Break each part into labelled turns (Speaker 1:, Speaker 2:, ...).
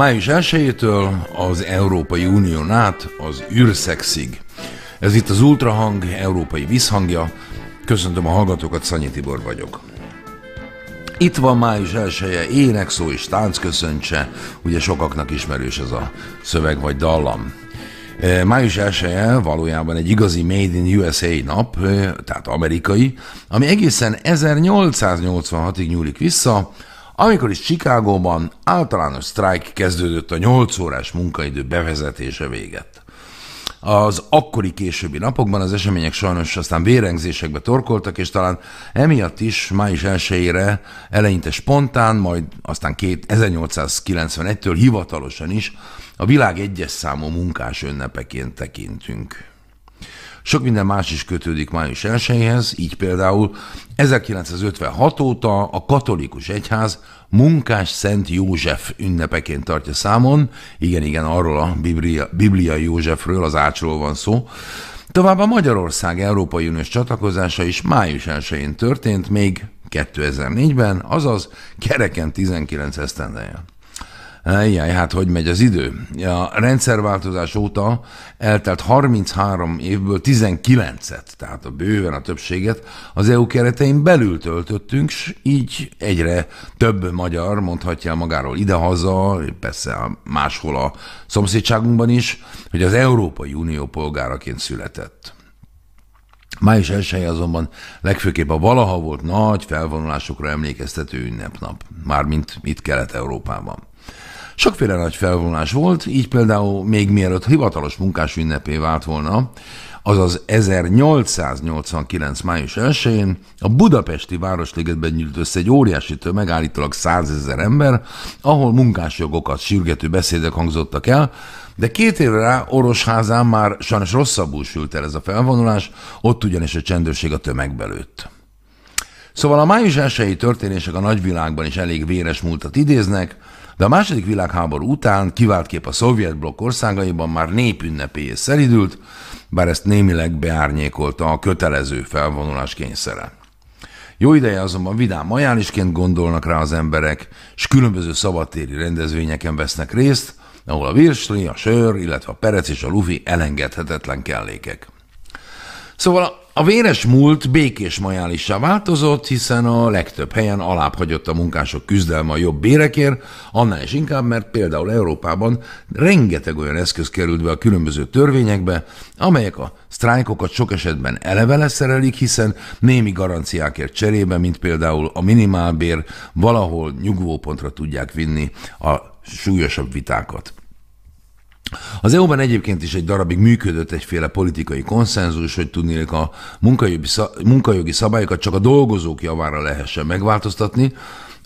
Speaker 1: Május 1-től az Európai Unión át az űrszexig. Ez itt az Ultrahang, Európai Visszhangja. Köszöntöm a hallgatókat, Szanyi Tibor vagyok. Itt van május elsője ének, szó és tánc köszöntse, ugye sokaknak ismerős ez a szöveg vagy dallam. E, május elsője valójában egy igazi Made in USA nap, e, tehát amerikai, ami egészen 1886-ig nyúlik vissza, amikor is Chicagóban általános sztrájk kezdődött a 8 órás munkaidő bevezetése véget. Az akkori későbbi napokban az események sajnos aztán vérengzésekbe torkoltak, és talán emiatt is május elsőjére eleinte spontán, majd aztán 1891-től hivatalosan is a világ egyes számú munkás ünnepeként tekintünk. Sok minden más is kötődik május 1 így például 1956 óta a katolikus egyház munkás Szent József ünnepeként tartja számon, igen, igen, arról a Biblia, Józsefről, az ácsról van szó, Továbbá Magyarország Európai Uniós csatlakozása is május 1-én történt, még 2004-ben, azaz kereken 19 esztendeje. Jaj, hát hogy megy az idő? A rendszerváltozás óta eltelt 33 évből 19-et, tehát a bőven a többséget az EU keretein belül töltöttünk, s így egyre több magyar mondhatja magáról idehaza, persze máshol a szomszédságunkban is, hogy az Európai Unió polgáraként született. Május 1 azonban legfőképp a valaha volt nagy felvonulásokra emlékeztető ünnepnap, mármint itt Kelet-Európában. Sokféle nagy felvonás volt, így például még mielőtt hivatalos munkás ünnepé vált volna, azaz 1889. május 1-én a budapesti Városligetben nyílt össze egy óriási tömeg, állítólag százezer ember, ahol munkásjogokat sürgető beszédek hangzottak el, de két évre rá Orosházán már sajnos rosszabbul sült el ez a felvonulás, ott ugyanis a csendőrség a tömegbe lőtt. Szóval a május 1 történések a nagyvilágban is elég véres múltat idéznek, de a második világháború után kiváltképp a szovjet blokk országaiban már népünnepélyé szeridült, bár ezt némileg beárnyékolta a kötelező felvonulás kényszere. Jó ideje azonban vidám majánisként gondolnak rá az emberek, és különböző szabadtéri rendezvényeken vesznek részt, ahol a virsli, a sör, illetve a perec és a lufi elengedhetetlen kellékek. Szóval a véres múlt békés majálissá változott, hiszen a legtöbb helyen alább hagyott a munkások küzdelme a jobb bérekért, annál is inkább, mert például Európában rengeteg olyan eszköz került be a különböző törvényekbe, amelyek a sztrájkokat sok esetben eleve leszerelik, hiszen némi garanciákért cserébe, mint például a minimálbér, valahol nyugvópontra tudják vinni a súlyosabb vitákat. Az EU-ban egyébként is egy darabig működött egyféle politikai konszenzus, hogy tudnék a munkajogi, munkajogi szabályokat csak a dolgozók javára lehessen megváltoztatni,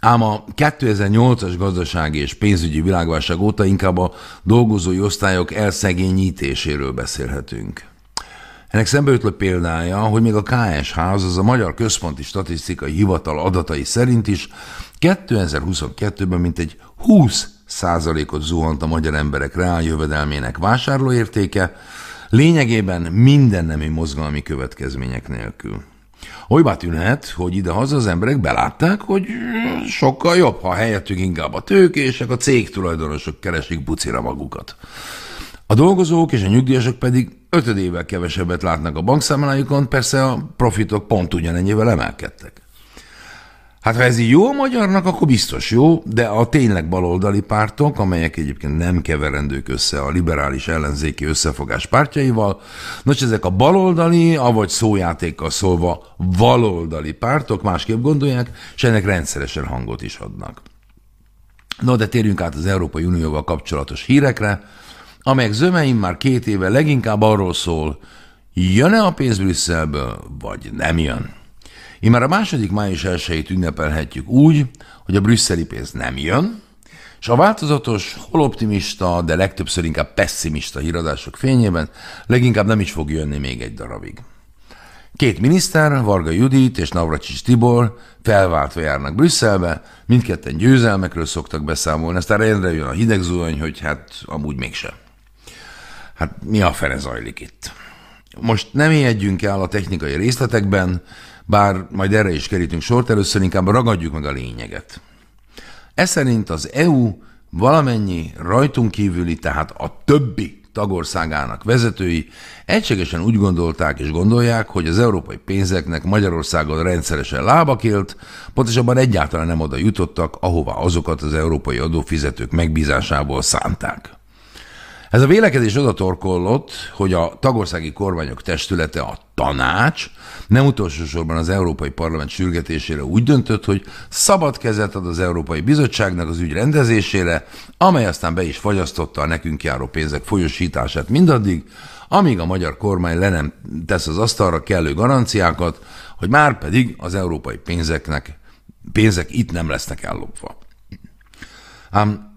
Speaker 1: Ám a 2008-as gazdasági és pénzügyi világválság óta inkább a dolgozói osztályok elszegényítéséről beszélhetünk. Ennek szembeötlő példája, hogy még a KSH, azaz a Magyar Központi Statisztikai Hivatal adatai szerint is 2022-ben mintegy 20 százalékot zuhant a magyar emberek reáljövedelmének vásárlóértéke, lényegében minden nemi mozgalmi következmények nélkül. Olybá tűnhet, hogy idehaza az emberek belátták, hogy sokkal jobb, ha helyettük inkább a tőkések, a cég tulajdonosok keresik bucira magukat. A dolgozók és a nyugdíjasok pedig ötödével kevesebbet látnak a bankszámlájukon, persze a profitok pont ugyanennyivel emelkedtek. Hát ha ez jó a magyarnak, akkor biztos jó, de a tényleg baloldali pártok, amelyek egyébként nem keverendők össze a liberális ellenzéki összefogás pártjaival, nos ezek a baloldali, avagy szójátékkal szólva valoldali pártok másképp gondolják, és ennek rendszeresen hangot is adnak. Na de térjünk át az Európai Unióval kapcsolatos hírekre, amelyek zömeim már két éve leginkább arról szól, jön-e a pénz Brüsszelből, vagy nem jön. Én már a második május elsőjét ünnepelhetjük úgy, hogy a brüsszeli pénz nem jön, és a változatos, hol optimista, de legtöbbször inkább pessimista híradások fényében leginkább nem is fog jönni még egy darabig. Két miniszter, Varga Judit és Navracsics Tibor felváltva járnak Brüsszelbe, mindketten győzelmekről szoktak beszámolni, aztán rendre jön a hideg zuhany, hogy hát amúgy mégse. Hát mi a fene zajlik itt? Most nem ijedjünk el a technikai részletekben, bár majd erre is kerítünk sort, először inkább ragadjuk meg a lényeget. Ez szerint az EU valamennyi rajtunk kívüli, tehát a többi tagországának vezetői egységesen úgy gondolták és gondolják, hogy az európai pénzeknek Magyarországon rendszeresen lábakélt, pontosabban egyáltalán nem oda jutottak, ahova azokat az európai adófizetők megbízásából szánták. Ez a vélekedés oda torkollott, hogy a tagországi kormányok testülete a tanács, nem utolsó sorban az Európai Parlament sürgetésére úgy döntött, hogy szabad kezet ad az Európai Bizottságnak az ügy rendezésére, amely aztán be is fagyasztotta a nekünk járó pénzek folyosítását mindaddig, amíg a magyar kormány le nem tesz az asztalra kellő garanciákat, hogy már pedig az európai pénzeknek, pénzek itt nem lesznek ellopva. Ám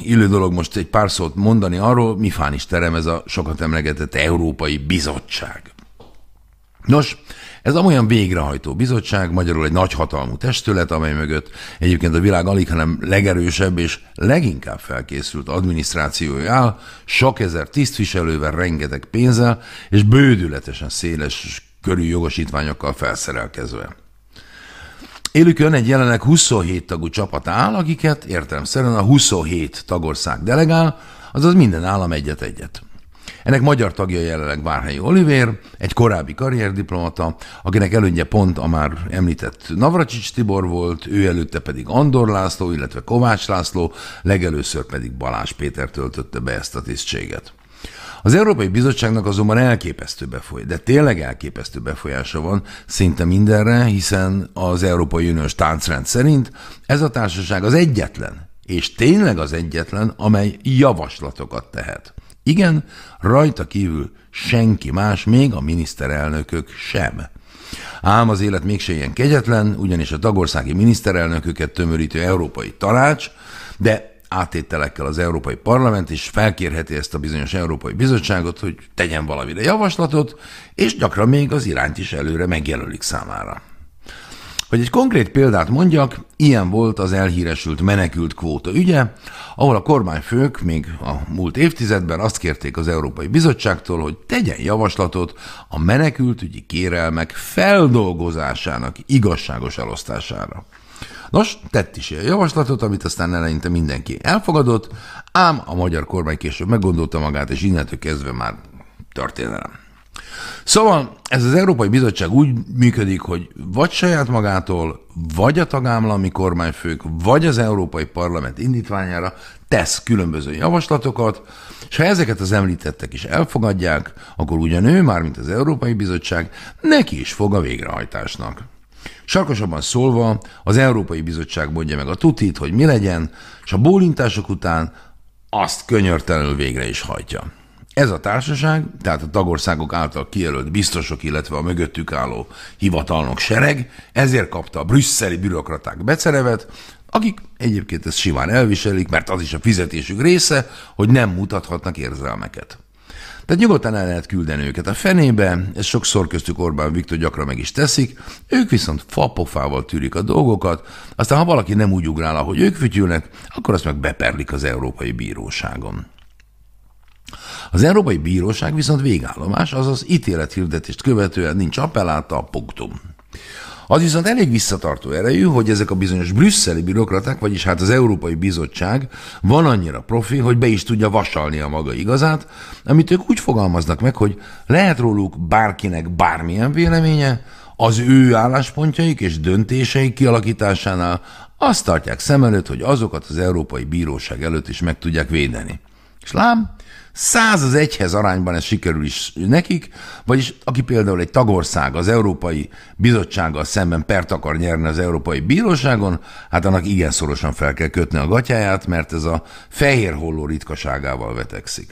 Speaker 1: illő dolog most egy pár szót mondani arról, mi fán is terem ez a sokat emlegetett Európai Bizottság. Nos, ez amolyan végrehajtó bizottság, magyarul egy nagyhatalmú testület, amely mögött egyébként a világ alig, hanem legerősebb és leginkább felkészült adminisztrációja áll, sok ezer tisztviselővel, rengeteg pénzzel és bődületesen széles körű jogosítványokkal felszerelkezve. Élükön egy jelenleg 27 tagú csapat áll, akiket értelemszerűen a 27 tagország delegál, azaz minden állam egyet-egyet. Ennek magyar tagja jelenleg Várhelyi Olivér, egy korábbi karrierdiplomata, akinek elődje pont a már említett Navracsics Tibor volt, ő előtte pedig Andor László, illetve Kovács László, legelőször pedig Balázs Péter töltötte be ezt a tisztséget. Az Európai Bizottságnak azonban elképesztő befolyása, de tényleg elképesztő befolyása van szinte mindenre, hiszen az Európai Uniós táncrend szerint ez a társaság az egyetlen, és tényleg az egyetlen, amely javaslatokat tehet. Igen, rajta kívül senki más, még a miniszterelnökök sem. Ám az élet mégse ilyen kegyetlen, ugyanis a tagországi miniszterelnököket tömörítő Európai Tanács, de átételekkel az Európai Parlament, és felkérheti ezt a bizonyos Európai Bizottságot, hogy tegyen valamire javaslatot, és gyakran még az irányt is előre megjelölik számára. Hogy egy konkrét példát mondjak, ilyen volt az elhíresült menekült kvóta ügye, ahol a kormányfők még a múlt évtizedben azt kérték az Európai Bizottságtól, hogy tegyen javaslatot a menekültügyi kérelmek feldolgozásának igazságos elosztására. Nos, tett is ilyen javaslatot, amit aztán eleinte mindenki elfogadott, ám a magyar kormány később meggondolta magát, és innentől kezdve már történelem. Szóval ez az Európai Bizottság úgy működik, hogy vagy saját magától, vagy a tagállami kormányfők, vagy az Európai Parlament indítványára tesz különböző javaslatokat, és ha ezeket az említettek is elfogadják, akkor ugyan ő, mint az Európai Bizottság, neki is fog a végrehajtásnak. Sarkosabban szólva, az Európai Bizottság mondja meg a tutit, hogy mi legyen, és a bólintások után azt könyörtelenül végre is hajtja. Ez a társaság, tehát a tagországok által kijelölt biztosok, illetve a mögöttük álló hivatalnok sereg, ezért kapta a brüsszeli bürokraták becerevet, akik egyébként ezt simán elviselik, mert az is a fizetésük része, hogy nem mutathatnak érzelmeket. Tehát nyugodtan el lehet küldeni őket a fenébe, ez sokszor köztük Orbán Viktor gyakran meg is teszik, ők viszont fapofával tűrik a dolgokat, aztán ha valaki nem úgy ugrál, ahogy ők fütyülnek, akkor azt meg beperlik az Európai Bíróságon. Az Európai Bíróság viszont végállomás, azaz ítélethirdetést követően nincs appelláta a punktum. Az viszont elég visszatartó erejű, hogy ezek a bizonyos brüsszeli bürokraták, vagyis hát az Európai Bizottság van annyira profi, hogy be is tudja vasalni a maga igazát, amit ők úgy fogalmaznak meg, hogy lehet róluk bárkinek bármilyen véleménye, az ő álláspontjaik és döntéseik kialakításánál azt tartják szem előtt, hogy azokat az Európai Bíróság előtt is meg tudják védeni. És lám, 100 az egyhez arányban ez sikerül is nekik, vagyis aki például egy tagország az Európai Bizottsággal szemben pert akar nyerni az Európai Bíróságon, hát annak igen szorosan fel kell kötni a gatyáját, mert ez a fehér holló ritkaságával vetekszik.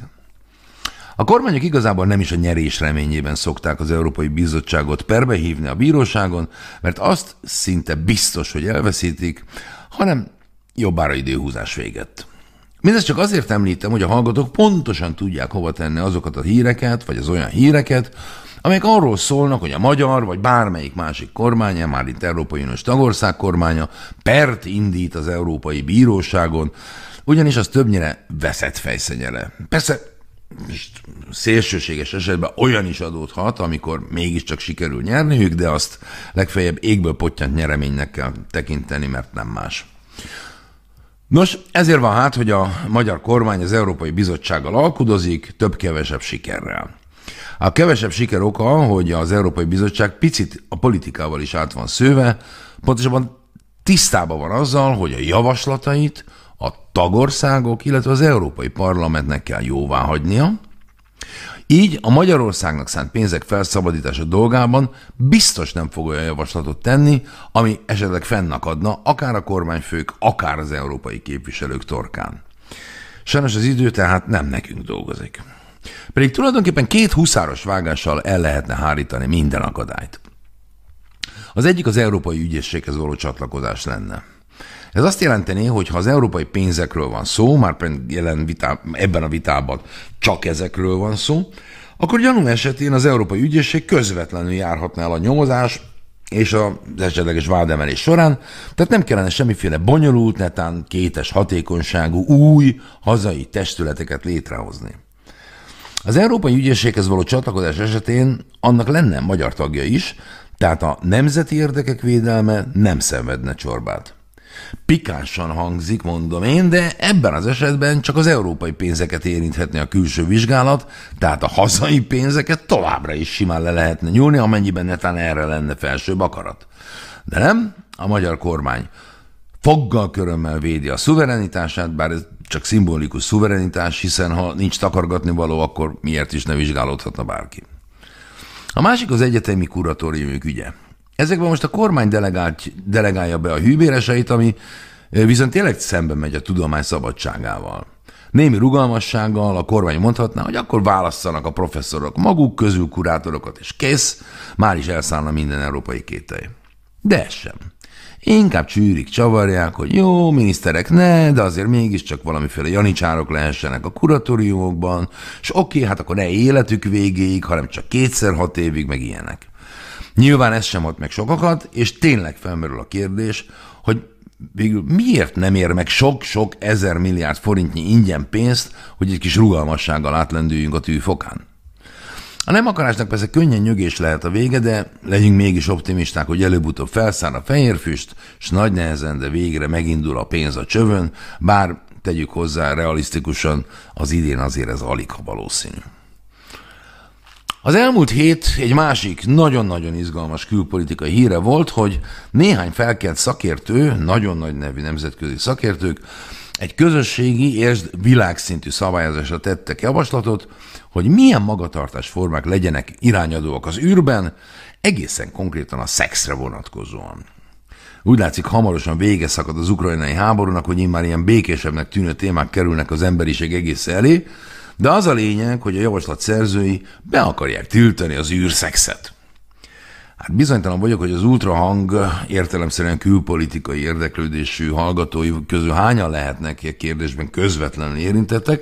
Speaker 1: A kormányok igazából nem is a nyerés reményében szokták az Európai Bizottságot perbe hívni a bíróságon, mert azt szinte biztos, hogy elveszítik, hanem jobbára időhúzás véget. Mindezt csak azért említem, hogy a hallgatók pontosan tudják hova tenni azokat a híreket, vagy az olyan híreket, amelyek arról szólnak, hogy a magyar vagy bármelyik másik kormánya, már itt Európai Uniós tagország kormánya pert indít az Európai Bíróságon, ugyanis az többnyire veszett fejszenyele. Persze most szélsőséges esetben olyan is adódhat, amikor mégiscsak sikerül nyerniük, de azt legfeljebb égből pottyant nyereménynek kell tekinteni, mert nem más. Nos, ezért van hát, hogy a magyar kormány az Európai Bizottsággal alkudozik, több-kevesebb sikerrel. A kevesebb siker oka, hogy az Európai Bizottság picit a politikával is át van szőve, pontosabban tisztában van azzal, hogy a javaslatait a tagországok, illetve az Európai Parlamentnek kell jóvá hagynia, így a Magyarországnak szánt pénzek felszabadítása dolgában biztos nem fog olyan javaslatot tenni, ami esetleg fennakadna akár a kormányfők, akár az európai képviselők torkán. Sajnos az idő tehát nem nekünk dolgozik. Pedig tulajdonképpen két huszáros vágással el lehetne hárítani minden akadályt. Az egyik az Európai Ügyészséghez való csatlakozás lenne. Ez azt jelenteni, hogy ha az európai pénzekről van szó, már jelen vitá, ebben a vitában csak ezekről van szó, akkor gyanú esetén az Európai Ügyészség közvetlenül járhatná el a nyomozás és az esetleges vádemelés során, tehát nem kellene semmiféle bonyolult, netán kétes hatékonyságú új hazai testületeket létrehozni. Az Európai Ügyészséghez való csatlakozás esetén annak lenne magyar tagja is, tehát a nemzeti érdekek védelme nem szenvedne csorbát. Pikánsan hangzik, mondom én, de ebben az esetben csak az európai pénzeket érinthetne a külső vizsgálat, tehát a hazai pénzeket továbbra is simán le lehetne nyúlni, amennyiben netán erre lenne felsőbb akarat. De nem, a magyar kormány foggal körömmel védi a szuverenitását, bár ez csak szimbolikus szuverenitás, hiszen ha nincs takargatni való, akkor miért is ne vizsgálódhatna bárki. A másik az egyetemi kuratóriumok ügye. Ezekben most a kormány delegált, delegálja be a hűbéreseit, ami viszont tényleg szembe megy a tudomány szabadságával. Némi rugalmassággal a kormány mondhatná, hogy akkor válasszanak a professzorok maguk közül kurátorokat, és kész, már is elszállna minden európai kételj. De ez sem. Inkább csűrik, csavarják, hogy jó, miniszterek ne, de azért mégiscsak valamiféle janicsárok lehessenek a kuratóriumokban, és oké, hát akkor ne életük végéig, hanem csak kétszer hat évig, meg ilyenek. Nyilván ez sem ad meg sokakat, és tényleg felmerül a kérdés, hogy végül miért nem ér meg sok-sok ezer milliárd forintnyi ingyen pénzt, hogy egy kis rugalmassággal átlendüljünk a tűfokán? A nem akarásnak persze könnyen nyögés lehet a vége, de legyünk mégis optimisták, hogy előbb-utóbb felszáll a fehérfüst, és nagy nehezen, de végre megindul a pénz a csövön, bár tegyük hozzá realisztikusan, az idén azért ez alig ha valószínű. Az elmúlt hét egy másik nagyon-nagyon izgalmas külpolitikai híre volt, hogy néhány felkelt szakértő, nagyon nagy nevű nemzetközi szakértők, egy közösségi és világszintű szabályozásra tettek javaslatot, hogy milyen magatartásformák legyenek irányadóak az űrben, egészen konkrétan a szexre vonatkozóan. Úgy látszik, hamarosan vége szakad az ukrajnai háborúnak, hogy immár ilyen békésebbnek tűnő témák kerülnek az emberiség egész elé, de az a lényeg, hogy a javaslat szerzői be akarják tiltani az űrszexet. Hát bizonytalan vagyok, hogy az ultrahang értelemszerűen külpolitikai érdeklődésű hallgatói közül hányan lehetnek ilyen kérdésben közvetlenül érintettek,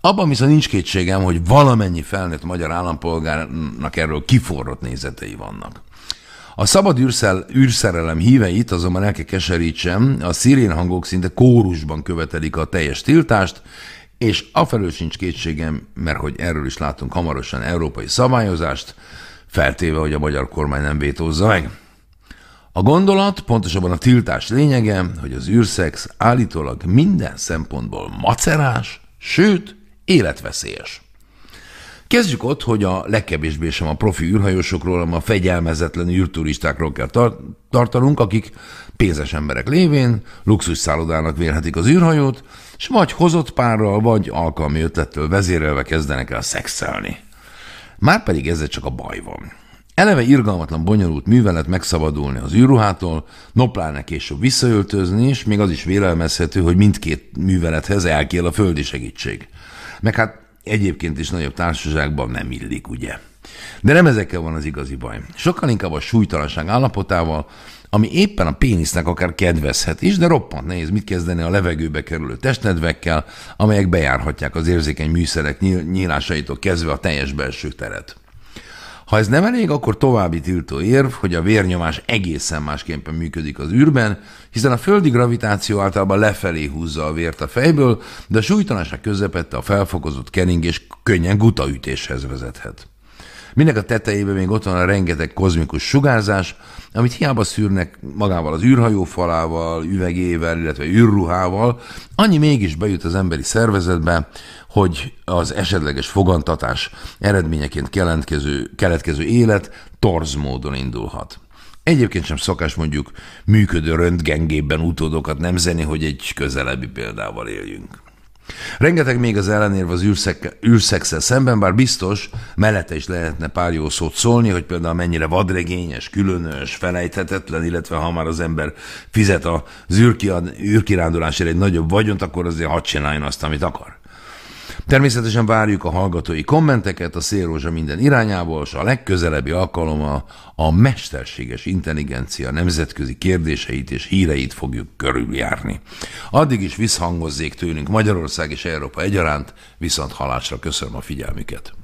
Speaker 1: abban viszont nincs kétségem, hogy valamennyi felnőtt magyar állampolgárnak erről kiforrott nézetei vannak. A szabad űrszel, űrszerelem híveit azonban el kell keserítsem, a szirénhangok szinte kórusban követelik a teljes tiltást, és afelől sincs kétségem, mert hogy erről is látunk hamarosan európai szabályozást, feltéve, hogy a magyar kormány nem vétózza meg. A gondolat, pontosabban a tiltás lényege, hogy az űrszex állítólag minden szempontból macerás, sőt, életveszélyes. Kezdjük ott, hogy a legkevésbé sem a profi űrhajósokról, hanem a fegyelmezetlen űrturistákról kell tar- tartanunk, akik pénzes emberek lévén luxus szállodának vérhetik az űrhajót, és vagy hozott párral, vagy alkalmi ötlettől vezérelve kezdenek el szexelni. Márpedig ezzel csak a baj van. Eleve irgalmatlan bonyolult művelet megszabadulni az űrruhától, noplálni később visszaöltözni, és még az is vélelmezhető, hogy mindkét művelethez elkél a földi segítség. Meg hát egyébként is nagyobb társaságban nem illik, ugye? De nem ezekkel van az igazi baj. Sokkal inkább a súlytalanság állapotával, ami éppen a pénisznek akár kedvezhet is, de roppant nehéz mit kezdeni a levegőbe kerülő testnedvekkel, amelyek bejárhatják az érzékeny műszerek nyílásaitól kezdve a teljes belső teret. Ha ez nem elég, akkor további tiltó érv, hogy a vérnyomás egészen másképpen működik az űrben, hiszen a földi gravitáció általában lefelé húzza a vért a fejből, de a súlytalanság közepette a felfokozott keringés könnyen gutaütéshez vezethet. Minek a tetejében még ott van a rengeteg kozmikus sugárzás, amit hiába szűrnek magával az űrhajó falával, üvegével, illetve űrruhával, annyi mégis bejut az emberi szervezetbe, hogy az esetleges fogantatás eredményeként keletkező, keletkező élet torz módon indulhat. Egyébként sem szokás mondjuk működő röntgengében utódokat nem zeni, hogy egy közelebbi példával éljünk. Rengeteg még az ellenérve az űrszexel szemben, bár biztos, mellette is lehetne pár jó szót szólni, hogy például mennyire vadregényes, különös, felejthetetlen, illetve ha már az ember fizet az űrkirándulásért egy nagyobb vagyont, akkor azért hadd csináljon azt, amit akar. Természetesen várjuk a hallgatói kommenteket a Szélrózsa minden irányából, és a legközelebbi a, a mesterséges intelligencia nemzetközi kérdéseit és híreit fogjuk körüljárni. Addig is visszhangozzék tőlünk Magyarország és Európa egyaránt, viszont halásra köszönöm a figyelmüket.